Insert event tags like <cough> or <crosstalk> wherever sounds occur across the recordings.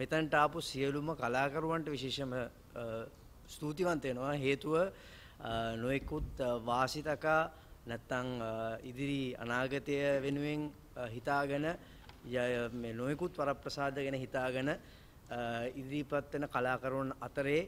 මෙතැන්ට ආපු සියලුම කලාකරුවන්ට විශේෂම ස්තුතිවන්ත වෙනවා හේතුව නොයෙකුත් වාසිතකා නැත්තං ඉදිරි අනාගතය වෙනුවෙන් හිතාගෙන නොයෙකුත් වරප්‍රසාද ගැන හිතාගෙන ඉදිරිපත් වෙන කලාකරුවන් අතරේ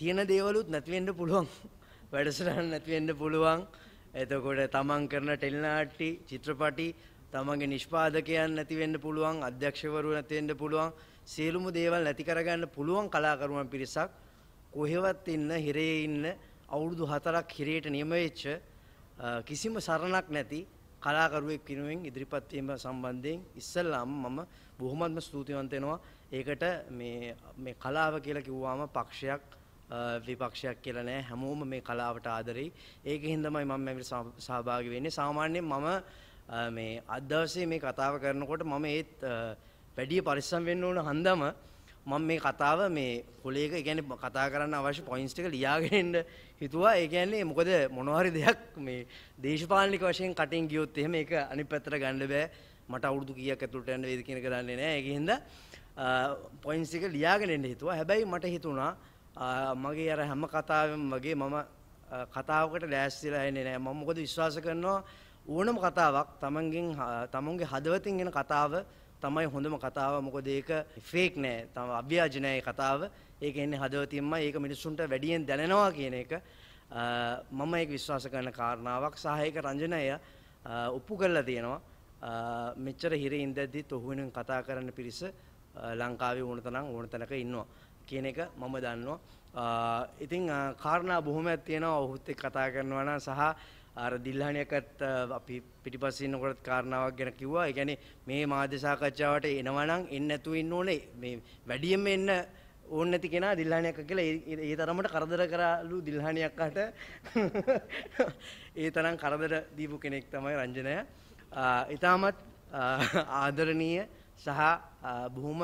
තියෙන දේවලුත් නැතිවෙන්න පුළුවන් වැඩසටහන් නැතිවෙන්න පුළුවන් එතකොට තමන් කරන ටෙලිනාට්ටි චිත්‍රපටි තමන්ගේ නිෂ්පාදකයන් නැති වෙන්න පුළුවන් අධ්‍යක්ෂකවරු නැති වෙන්න පුළුවන් සියලුම දේවල් නැති කරගන්න පුළුවන් කලාකරුවන් පිරිසක් කොහෙවත් ඉන්න හිරේ ඉන්න අවුරුදු 4ක් හිරේට නියම වෙච්ච කිසිම සරණක් නැති කලාකරුවෙක් වෙනුවෙන් ඉදිරිපත් වීම සම්බන්ධයෙන් ඉස්සෙල්ලාම මම බොහොමත්ම ස්තුතිවන්ත වෙනවා ඒකට මේ මේ කලාව කියලා කිව්වම පක්ෂයක් විපක්ෂයක් කියලා නෑ හැමෝම මේ කලාවට ආදරෙයි ඒකෙන් තමයි මම ඇවිල්ලා සහභාගී වෙන්නේ සාමාන්‍යයෙන් මම මේ අද දවසේ මේ කතාව කරනකොට මම ඒත් වැඩිය පරිස්සම් වෙන්න ඕන හන්දම මම මේ කතාව මේ කොලේක يعني කතා කරන්න අවශ්‍ය පොයින්ට්ස් ටික ලියාගෙන ඉන්න හිතුවා. ඒ කියන්නේ මොකද මොනවාරි දෙයක් මේ දේශපාලනික වශයෙන් කටින් ගියොත් එහෙම ඒක අනිත් පැත්තට ගන්න බෑ. මට අවුරුදු කීයක් ඇතුළට යන්න වේද කියන එක දන්නේ නෑ. ඒක හින්දා පොයින්ට්ස් ටික ලියාගෙන ඉන්න හිතුවා. හැබැයි මට හිතුණා මගේ අර හැම කතාවෙම වගේ මම කතාවකට ලෑස්තිලා එන්නේ නෑ. මම මොකද විශ්වාස කරනවා ඕනම කතාවක් තමන්ගෙන් තමුන්ගේ හදවතින් එන කතාව තමයි හොඳම කතාව මොකද ඒක ෆේක් නෑ තම අභ්‍යාජනය කතාව ඒක එන්නේ හදවතින්ම ඒක මිනිස්සුන්ට වැඩියෙන් දැනෙනවා කියන එක මම ඒක විශ්වාස කරන කාරණාවක් සහයක රංජනය ඔප්පු කරලා තියෙනවා මෙච්චර හිර ඉඳද්දිත් ඔහු වෙනුවෙන් කතා කරන්න පිරිස ලංකාවේ ඕන තරම් ඕන තැනක ඉන්නවා කියන එක මම දන්නවා. ඉතින් කාරණා බොහොමයක් තියෙනවා ඔහුත් එක්ක කතා කරනවා නම් සහ ආර දිල්හණයකත් අපි පිටිපස්සින්නකොටත් කාරණාවක් ගැන කිව්වා. ඒ කියන්නේ මේ මාධ්‍ය සාකච්ඡාවට එනවනම් එන්නේ නැතුව ඉන්න ඕනේ. මේ වැඩියෙන්ම එන්න ඕනේ නැති කෙනා දිල්හණයක් කියලා ඒ තරමට කරදර කරලු දිල්හණයක් අට ඒ තරම් කරදර දීපු කෙනෙක් තමයි රංජනය. ඊටමත් ආදරණීය සහ බොහොම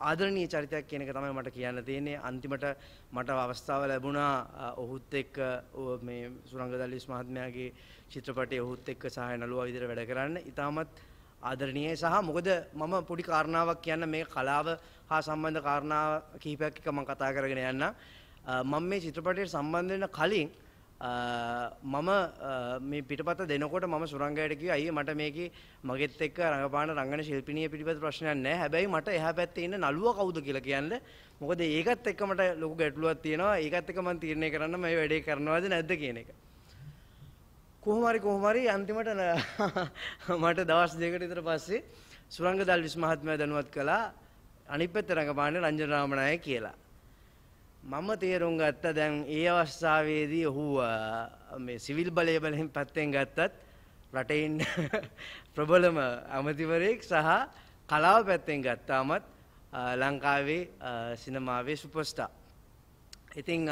ආදරණීය චරිතයක් කියන එක තමයි මට කියන්න තියෙන්නේ අන්තිමට මට අවස්ථාව ලැබුණා ඔහුත් එක්ක මේ සුරංග දල්ලිස් මහත්මයාගේ චිත්‍රපටයේ ඔහුත් එක්ක සහාය නළුවා විදිහට වැඩ කරන්න. ඊටමත් ආදරණීයයි සහ මොකද මම පොඩි කාරණාවක් කියන්න මේ කලාව හා සම්බන්ධ කාරණා කිහිපයක් එක මම කතා කරගෙන යන්න. මම මේ චිත්‍රපටයට සම්බන්ධ වෙන කලින් මම මේ පිටපත දෙනකොට මම සුරංගයට කිව්වා අයියේ මට මේකේ මගෙත් එක්ක රඟපාන රංගන ශිල්පිනිය පිළිබඳ ප්‍රශ්නයක් නැහැ. හැබැයි මට එහා පැත්තේ ඉන්න නළුවා කවුද කියලා කියන්න. මොකද ඒකත් එක්ක මට ලොකු ගැටලුවක් තියෙනවා. ඒකත් එක්ක මම තීරණය කරන්න මේ වැඩේ කරනවද නැද්ද කියන එක. කොහොම හරි කොහොම හරි අන්තිමට <laughs> මට දවස් දෙකකට විතර පස්සේ සුරංග දල්විස් මහත්මයා දැනුවත් කළා අනිත් පැත්තේ රඟපාන්නේ රංජන රාමනායක කියලා. මම තේරුම් ගත්ත දැන් ඒ අවස්ථාවේදී ඔහු මේ සිවිල් බලය බලෙන් පැත්තෙන් ගත්තත් රටේ ඉන්න <laughs> ප්‍රබලම අමතිවරයෙක් සහ කලාව පැත්තෙන් ගත්තාමත් ලංකාවේ සිනමාවේ සුපස්ටා. ඉතිං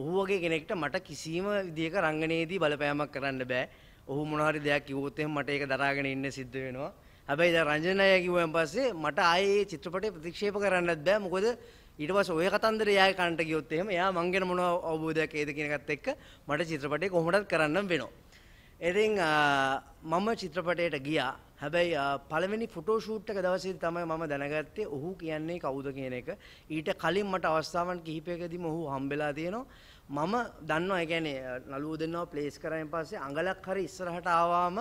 ඔහු වගේ කෙනෙක්ට මට කිසිම විදිහක රංගනයේදී බලපෑමක් කරන්න බෑ ඔහු මොනහරි දෙයක් කිව්වොත්තේ මට ඒක දරාගෙන ඉන්න සිද්ධ වෙනවා. හැබැයි ද රංජනය කිව්වන් පස්සේ මට ආයේ චිත්‍රපටය ප්‍රතික්ෂේප කරන්නත් බෑ මොකද ඊට පස්සේ ඔය කතන්දරය එයාගේ කනට ගියොත් එහෙම එයා මං ගැන මොන අවබෝධයක් ඒද කියන එකත් එක්ක මට චිත්‍රපටය කොහොමදත් කරන්න වෙනවා. ඉතින් මම චිත්‍රපටයට ගියා. හැබැයි පළවෙනි ෆොටෝ ෂූට් එක දවසේ තමයි මම දැනගත්තේ ඔහු කියන්නේ කවුද කියන එක. ඊට කලින් මට අවස්ථාවන් කිහිපයකදීම ඔහු හම්බෙලා තියෙනවා. මම දන්නවා ඒ කියන්නේ නළුව දෙන්නව ප්ලේස් කරායින් පස්සේ අඟලක් හරි ඉස්සරහට ආවාම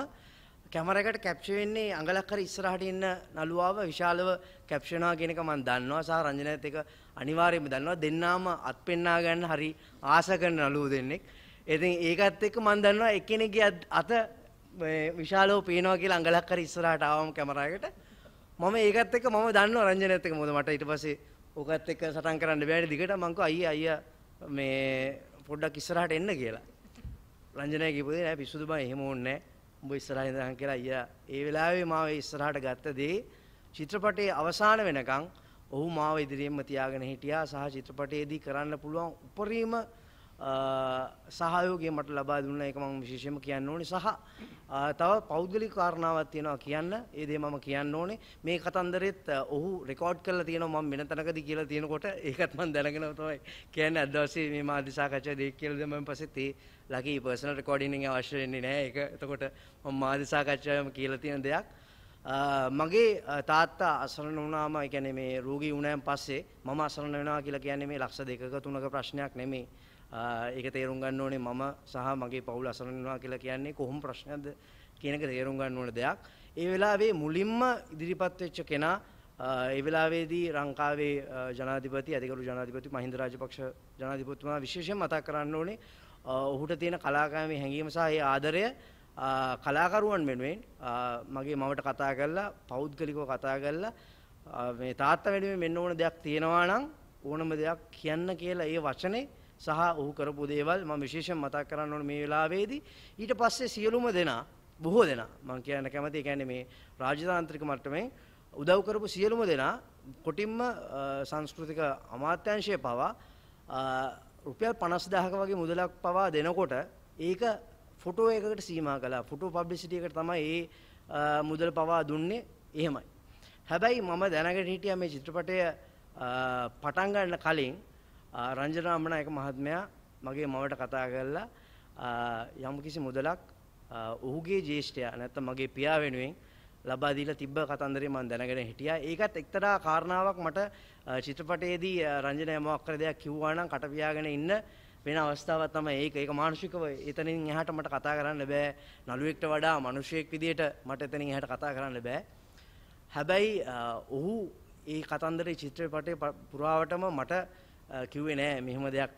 කැමරකට කැප්ෂ වෙන්නේ අඟලක් හරි ඉස්සරහට ඉන්න නළුවාව විශාලව කැප්ෂනවා කියන එක මම දන්නවා සහ රංජනත් එක අනිවාර්යයෙන්ම දන්නවා දෙන්නාම අත් පෙන්නා ගන්න හරි ආස කරන නළුවෝ දෙන්නෙක්. ඉතින් ඒකත් එක්ක මම දන්නවා එක්කෙනෙක්ගේ අත විශාලව පේනවා කියලා අඟලක් හරි ඉස්සරහට ආවම කැමරාවකට මම ඒකත් එක්ක මම දන්නවා රංජනත් එක්ක මොකද මට ඊට පස්සේ ඕකත් එක්ක සටන් කරන්න බෑනේ දිගට මං කිව්වා අයියා අයියා මේ පොඩ්ඩක් ඉස්සරහට එන්න කියලා. රංජනය කිව්වේ නෑ පිස්සුදු බං එහෙම ඕනේ නෑ. උඹ ඉස්සරහින් ඉඳන් කියලා අයියා ඒ වෙලාවේ මාව ඉස්සරහට ගත්ත දේ චිත්‍රපටයේ අවසාන වෙනකන් ඔහු මාව ඉදිරියෙන්ම තියාගෙන හිටියා සහ චිත්‍රපටයේදී කරන්න පුළුවන් උපරිම සහයෝගය මට ලබා දුන්නා ඒක මම විශේෂයෙන්ම කියන්න ඕනේ සහ තව පෞද්ගලික කාරණාවක් තියෙනවා කියන්න ඒ දේ මම කියන්න ඕනේ මේ කතන්දරෙත් ඔහු රෙකෝඩ් කරලා තියෙනවා මම වෙන තැනකදී කියලා තියෙනකොට ඒකත් මම දැනගෙන තමයි කියන්නේ අද දවසේ මේ මාධ්‍ය සාකච්ඡා දෙයක් කියලා දැම්මම පස්සෙත් ඒ ලකී පර්සනල් රෙකෝඩින් එක අවශ්‍ය වෙන්නේ නැහැ ඒක එතකොට මම මාධ්‍ය සාකච්ඡාවම කියලා තියෙන දෙයක් මගේ තාත්තා අසරණ වුණාම එකැන මේ රෝගී වුණෑම් පස්සේ මම අසරණ වෙනවා කියලා කියන්නේ මේ ලක්ෂ දෙකක තුනක ප්‍රශ්නයක් නෙමේ ඒක තේරුම් ගන්න ඕනේ මම සහ මගේ පවුල අසරණ වෙනවා කියලා කියන්නේ කොහොම ප්‍රශ්නයක්ද කියන එක තේරුම් ගන්න ඕන දෙයක්. ඒ වෙලාවේ මුලින්ම ඉදිරිපත් වෙච්ච කෙනා ඒ වෙලාවේදී ලංකාවේ ජනාධිපති අධිකරු ජනාධිපති මහින්ද රාජපක්ෂ ජනාධිපතිතුමා විශේෂයෙන් මතක් කරන්න ඕනේ ඔහුට තියෙන කලාකාමී හැඟීම සහ ඒ ආදරය කලාකරුවන් වෙනුවෙන් මගේ මවට කතා කරලා පෞද්ගලිකව කතා කරලා මේ තාත්තා වෙනුවෙන් මෙන්න ඕන දෙයක් තියෙනවා නම් ඕනම දෙයක් කියන්න කියලා ඒ වචනේ සහ ඔහු කරපු දේවල් මම විශේෂයෙන් මතක් කරන්න ඕනේ මේ වෙලාවේදී ඊට පස්සේ සියලුම දෙනා බොහෝ දෙනා මම කියන්න කැමතියි කියන්නේ මේ රාජතාන්ත්‍රික මට්ටමේ උදව් කරපු සියලුම දෙනා කොටින්ම සංස්කෘතික අමාත්‍යාංශය පවා රුපියල් 50000ක වගේ මුදලක් පවා දෙනකොට ඒක ෆොටෝ එකකට සීමා කළා. ෆොටෝ පබ්ලිසිටි එකට තමයි ඒ මුදල් පවා දුන්නේ එහෙමයි. හැබැයි මම දැනගෙන හිටියා මේ චිත්‍රපටය පටන් ගන්න කලින් රංජන අමනායක මහත්මයා මගේ මවට කතා කරලා යම්කිසි මුදලක් ඔහුගේ ජේෂ්ඨයා නැත්නම් මගේ පියා වෙනුවෙන් ලබා දීලා තිබ්බ කතන්දරේ මම දැනගෙන හිටියා. ඒකත් එක්තරා කාරණාවක් මට චිත්‍රපටයේදී රංජන යමක් කර දෙයක් කිව්වා නම් කට පියාගෙන ඉන්න වෙන අවස්ථාවක් තමයි ඒක. ඒක මානසිකව එතනින් එහාට මට කතා කරන්න බෑ. නළුවෙක්ට වඩා මිනිහෙක් විදියට මට එතනින් එහාට කතා කරන්න බෑ. හැබැයි ඔහු ඒ කතන්දරේ චිත්‍රපටයේ පුරාවටම මට කිව්වේ නෑ මෙහෙම දෙයක්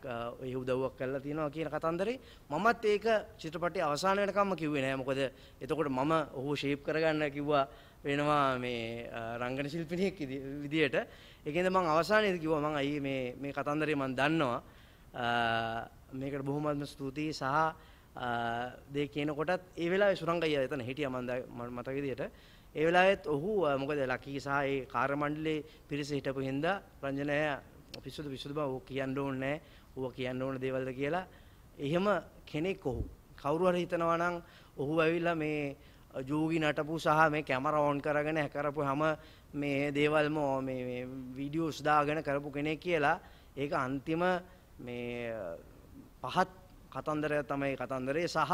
ඒ උදව්වක් කරලා තියෙනවා කියන කතන්දරේ මමත් ඒක චිත්‍රපටයේ අවසාන වෙනකම්ම කිව්වේ නෑ මොකද එතකොට මම ඔහු ෂේප් කරගන්න කිව්වා වෙනවා මේ රංගන ශිල්පිනියෙක් විදියට ඒකෙන්ද මම අවසානයේදී කිව්වා මම අයියේ මේ මේ කතන්දරේ මම දන්නවා මේකට බොහොමත්ම ස්තුතියි සහ දේ කියනකොටත් ඒ වෙලාවේ සුරංග අයියා එතන හිටියා මම මතක විදියට ඒ වෙලාවෙත් ඔහු මොකද ලකී සහ ඒ කාර්ය මණ්ඩලයේ පිරිස හිටපු හින්දා රංජන අයියා පිසුදු පිසුදු බා ඕක කියන්න ඕනේ නැහැ ඕක කියන්න ඕන දේවල්ද කියලා එහෙම කෙනෙක් ඔහු කවුරු හරි හිතනවා නම් ඔහු ඇවිල්ලා මේ ජූගි නටපු සහ මේ කැමරා ඔන් කරගෙන කරපු හැම මේ දේවල්ම මේ වීඩියෝස් දාගෙන කරපු කෙනෙක් කියලා ඒක අන්තිම මේ පහත් කතන්දරය තමයි කතන්දරේ සහ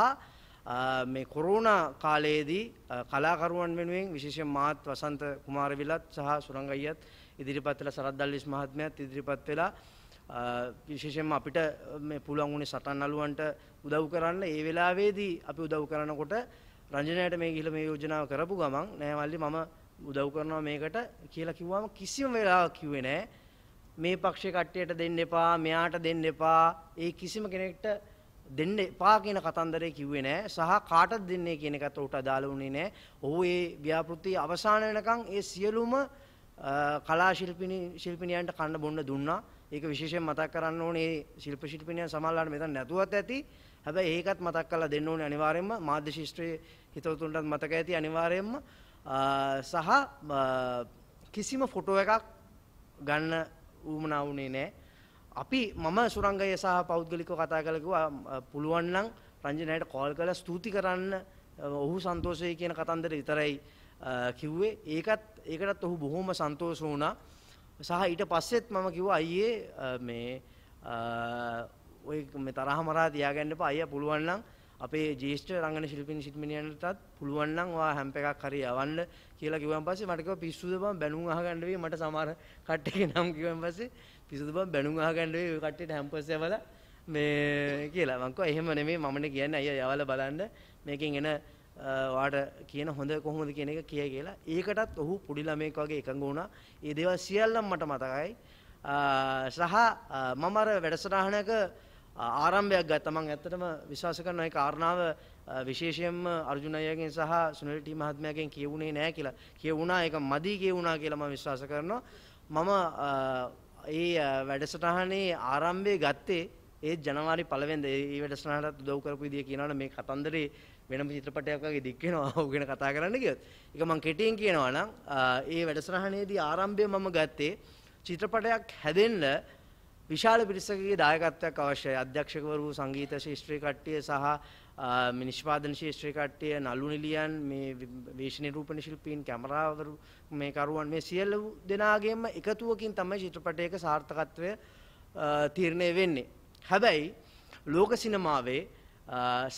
මේ කොරුණ කාලයේදී කලාකරුවන් වෙනුවෙන් විශේෂයෙන් මාත් වසන්ත කුමාරවිලත් සහ සුරංග අයියත් ඉදිරිපත් වෙලා සරත් දල්ලිස් මහත්මයාත් ඉදිරිපත් වෙලා විශේෂයෙන්ම අපිට මේ පුළුවන් වුණේ සටන් අලුවන්ට උදව් කරන්න ඒ වෙලාවේදී අපි උදව් කරනකොට රංජනයට මේ ගිහිල්ලා මේ යෝජනාව කරපු ගමන් නෑවල්ලි මම උදව් කරනවා මේකට කියලා කිව්වම කිසිම වෙලාවක් කිව්වේ නෑ මේ පක්ෂේ කට්ටියට දෙන්න එපා මෙයාට දෙන්න එපා ඒ කිසිම කෙනෙක්ට දෙන්න එපා කියන කතන්දරේ කිව්වේ නෑ සහ කාටද දෙන්නේ කියන එකත් උට අදාළ වුණේ නෑ. ඔහු ඒ ව්‍යාපෘති අවසාන වෙනකන් ඒ සියලුම කලා ශිල්පිනී ශිල්පිනියන්ට කන්න බොන්න දුන්නා. ඒක විශේෂයෙන් මතක් කරන්න ඕනේ ශිල්ප ශිල්පිනියන් සමහරවල්ලාට මෙතන නැතුවත් ඇති. හැබැයි ඒකත් මතක් කරලා දෙන්න ඕනේ අනිවාර්යයෙන්ම මාධ්‍ය ශිෂ්ට්‍රයේ හිතවතුන්ටත් මතක ඇති අනිවාර්යයෙන්ම සහ කිසිම ෆොටෝ එකක් ගන්න වූමනා වුණේ නැහැ. අපි මම සුරංගය සහ පෞද්ගලිකව කතා කළා කිව්වා පුළුවන් නම් රංජනයට කෝල් කරලා ස්තුති කරන්න ඔහු සන්තෝෂයි කියන කතන්දර විතරයි කිව්වේ. ඒකත් ඒකටත් ඔහු බොහොම සන්තෝෂ වුණා. සහ ඊට පස්සෙත් මම කිව්වා අයියේ මේ ඔය මේ තරහ මරා තියාගන්න එපා අයියා පුළුවන් නම් අපේ ජේෂ්ඨ රංගන ශිල්පීන් ශිල්පිනියන්ටත් පුළුවන් නම් ඔයා හැම්ප් එකක් හරි යවන්න කියලා කිව්වන් පස්සේ මට කිව්වා පිස්සුද බං බැනුම් අහගන්න වෙයි මට සමහර කට්ටියගේ නම් කිව්වන් පස්සේ පිස්සුද බං බැනුම් අහගන්න වෙයි ඔය කට්ටියට හැම්පස් යවලා මේ කියලා මං කිව්වා එහෙම නෙමෙයි මමනේ කියන්නේ අයියා යවලා බලන්න මේකෙන් එන වාට කියන හොඳ කොහොමද කියන එක කිය කියලා ඒකටත් ඔහු පුඩි ළමයෙක් වගේ එකඟ වුණා. ඒ දේවල් සියල්ලම මට මතකයි. සහ මම අර වැඩසටහනක ආරම්භයක් ගත්තා මම ඇත්තටම විශ්වාස කරනවා ඒ කාරණාව විශේෂයෙන්ම අර්ජුන අයගෙන් සහ සුනිල් ටී මහත්මයාගෙන් කියුණේ නැහැ කියලා කියුණා ඒක මදි කියුණා කියලා මම විශ්වාස කරනවා මම ඒ වැඩසටහනේ ආරම්භයේ ගත්තේ ඒ ජනවාරි පළවෙනිද ඒ වැඩසටහනට උදව් කරපු විදිය කියනවනේ මේ කතන්දරේ වෙනම චිත්‍රපටයක් වගේ දික් වෙනවා <laughs> ගැන කතා කරන්න ගියොත්. ඒක මම කෙටියෙන් කියනවා නම් ඒ වැඩසටහනේදී ආරම්භය මම ගත්තේ චිත්‍රපටයක් හැදෙන්න විශාල පිරිසකගේ දායකත්වයක් අවශ්‍යයි අධ්‍යක්ෂකවරු සංගීත ශිෂ්ත්‍රී කට්ටිය සහ මිනිස්පාදන ශිෂ්ත්‍රී කට්ටිය නලු නිලියන් මේ වේශ නිරූපණ ශිල්පීන් කැමරාවරු මේ කරුවන් මේ සියලු දෙනාගේම එකතුවකින් තමයි චිත්‍රපටයක සාර්ථකත්වය තීරණය වෙන්නේ. හැබැයි ලෝක සිනමාවේ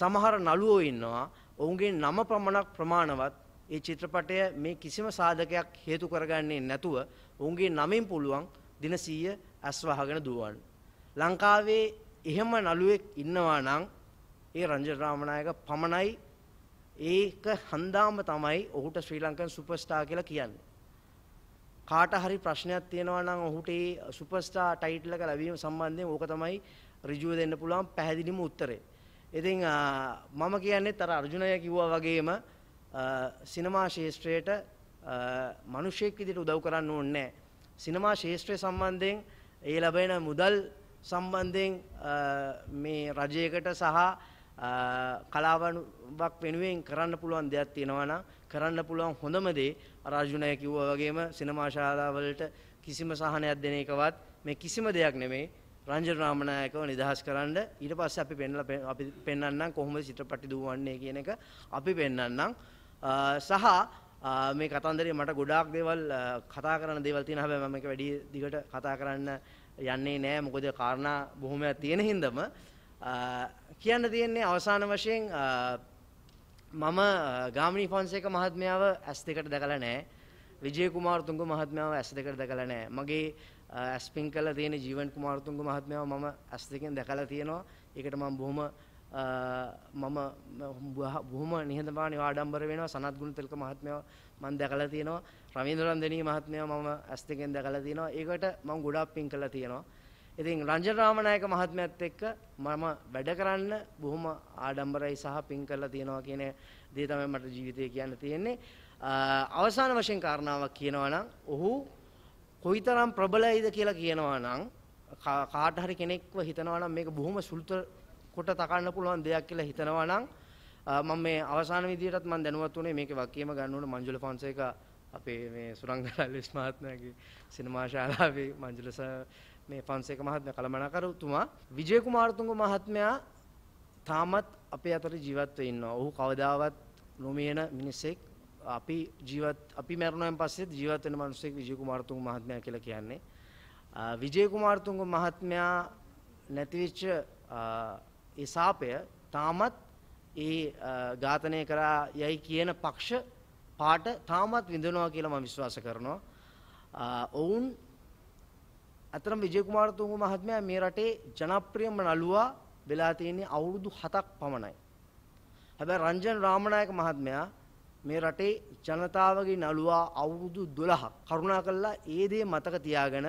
සමහර නළුවෝ ඉන්නවා ඔවුන්ගේ නම පමණක් ප්‍රමාණවත් ඒ චිත්‍රපටය මේ කිසිම සාධකයක් හේතු කරගන්නේ නැතුව ඔවුන්ගේ නමින් පුළුවන් දින 100 ඇස් වහගෙන දුවන්න. ලංකාවේ එහෙම නළුවෙක් ඉන්නවා නම් ඒ රංජන රාමනායක පමණයි ඒක හන්දාම තමයි ඔහුට ශ්‍රී ලංකන් සුපර්ස්ටාර් කියලා කියන්නේ. කාට හරි ප්‍රශ්නයක් තියෙනවා නම් ඔහුට ඒ සුපර්ස්ටාර් ටයිටල් එක ලැබීම සම්බන්ධයෙන් ඕක තමයි ඍජුව දෙන්න පුළුවන් පැහැදිලිම උත්තරේ. ඉතින් මම කියන්නේත් අර අර්ජුනය කිව්වා වගේම සිනමා ශාස්ත්‍රයට මිනිසෙක් විදිහට උදව් කරන්න ඕනේ නැහැ. සිනමා ශාස්ත්‍රය සම්බන්ධයෙන් ඒ ලැබෙන මුදල් සම්බන්ධයෙන් මේ රජයකට සහ කලාවක් වෙනුවෙන් කරන්න පුළුවන් දෙයක් තියෙනවා නම් කරන්න පුළුවන් හොඳම දේ රාජුණය කිව්වා වගේම සිනමා ශාලාවලට කිසිම සහනයක් දෙන එකවත් මේ කිසිම දෙයක් නෙමෙයි රංජන රාමනායකව නිදහස් කරන්න ඊට පස්සේ අපි පෙන්ලා අපි පෙන්වන්නම් කොහොමද චිත්‍රපටි දුවන්නේ කියන එක අපි පෙන්වන්නම් සහ මේ කතන්දරේ මට ගොඩාක් දේවල් කතා කරන්න දේවල් තියෙන හැබැයි මම ඒක වැඩි දිගට කතා කරන්න යන්නේ නෑ මොකද කාරණා බොහොමයක් තියෙන හින්දම කියන්න තියෙන්නේ අවසාන වශයෙන් මම ගාමිණී ෆොන්සේක මහත්මයාව ඇස් දෙකට දැකලා නෑ විජය කුමාරතුංග මහත්මයාව ඇස් දෙකට දැකලා නෑ මගේ ඇස් පින් කළ තියෙන ජීවන් කුමාරතුංග මහත්මයාව මම ඇස් දෙකෙන් දැකලා තියෙනවා ඒකට මම බොහොම මම බොහොම නිහතමානීව ආඩම්බර වෙනවා සනත් ගුණතිලක මහත්මයා මම දැකලා තියෙනවා රවීන්ද්‍රන් දෙනී මහත්මයා මම ඇස් දෙකෙන් දැකලා තියෙනවා ඒකට මම ගොඩාක් පින් කළා තියෙනවා ඉතින් රංජන රාමනායක මහත්මයාත් එක්ක මම වැඩ කරන්න බොහොම ආඩම්බරයි සහ පින් කළා තියෙනවා කියන දේ තමයි මට ජීවිතේ කියන්න තියෙන්නේ අවසාන වශයෙන් කාරණාවක් කියනවා නම් ඔහු කොයිතරම් ප්‍රබලයිද කියලා කියනවා නම් කාට හරි කෙනෙක්ව හිතනවා නම් මේක බොහොම සුළුතර කොට තකන්න පුළුවන් දෙයක් කියලා හිතනවා නම් මම මේ අවසාන විදියටත් මම දැනුවත් වුණේ මේකේ වකියම ගන්න ඕන මංජුල ෆොන්සේකා අපේ මේ සුරංගරාලිස් මහත්මයාගේ සිනමා ශාලාවේ මංජුල මේ ෆොන්සේක මහත්මයා කළමනාකරතුමා විජේ කුමාරතුංග මහත්මයා තාමත් අපේ අතර ජීවත් වෙ ඉන්නවා. ඔහු කවදාවත් නොමියෙන මිනිසෙක් අපි ජීවත් අපි මැරුණාන් පස්සෙත් ජීවත් වෙන මිනිසෙක් විජේ කුමාරතුංග මහත්මයා කියලා කියන්නේ. විජේ කුමාරතුංග මහත්මයා නැතිවෙච්ච ඒ සාපය තාමත් ඒ ඝාතනය කරා යයි කියන පක්ෂ පාට තාමත් විඳිනවා කියලා මම විශ්වාස කරනවා. ඔවුන් අතරම විජය කුමාරතුංග මහත්මයා මේ රටේ ජනප්‍රියම නළුවා වෙලා තියෙන්නේ අවුරුදු 7ක් පමණයි. හැබැයි රංජන් රාමනායක මහත්මයා මේ රටේ ජනතාවගේ නළුවා අවුරුදු 12ක් කරුණාකරලා ඒ දේ මතක තියාගෙන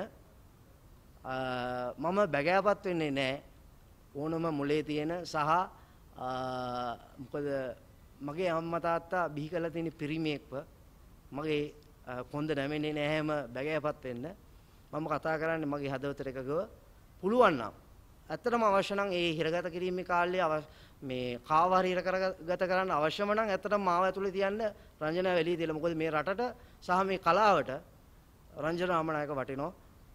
මම බැගෑපත් වෙන්නේ නැහැ. ඕනම මුලේ තියෙන සහ මොකද මගේ අම්මා තාත්තා බිහි කරලා තියෙන පිරිමියෙක්ව මගේ කොන්ද නැමෙන්නේ නැහැම බැගෑපත් වෙන්න මම කතා කරන්නේ මගේ හදවතට එකගව පුළුවන් නම් ඇත්තටම අවශ්‍ය නම් ඒ හිරගත කිරීමේ කාලය මේ කාව හරිර කරගත කරන්න අවශ්‍යම නම් ඇත්තටම මාව ඇතුලේ තියන්න රංජන වැලිය තියලා මොකද මේ රටට සහ මේ කලාවට රංජන ආමනායක වටිනවා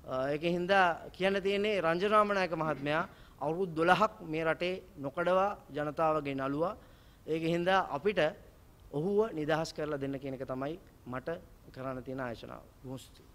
ඒකෙන් හින්දා කියන්න තියෙන්නේ රංජනාමනායක මහත්මයා අවුරුදු 12ක් මේ රටේ නොකඩවා ජනතාවගේ නළුවා ඒකෙන් හින්දා අපිට ඔහුව නිදහස් කරලා දෙන්න කියන එක තමයි මට කරන්න තියෙන ආයතනාව. බොහොම ස්තුතියි.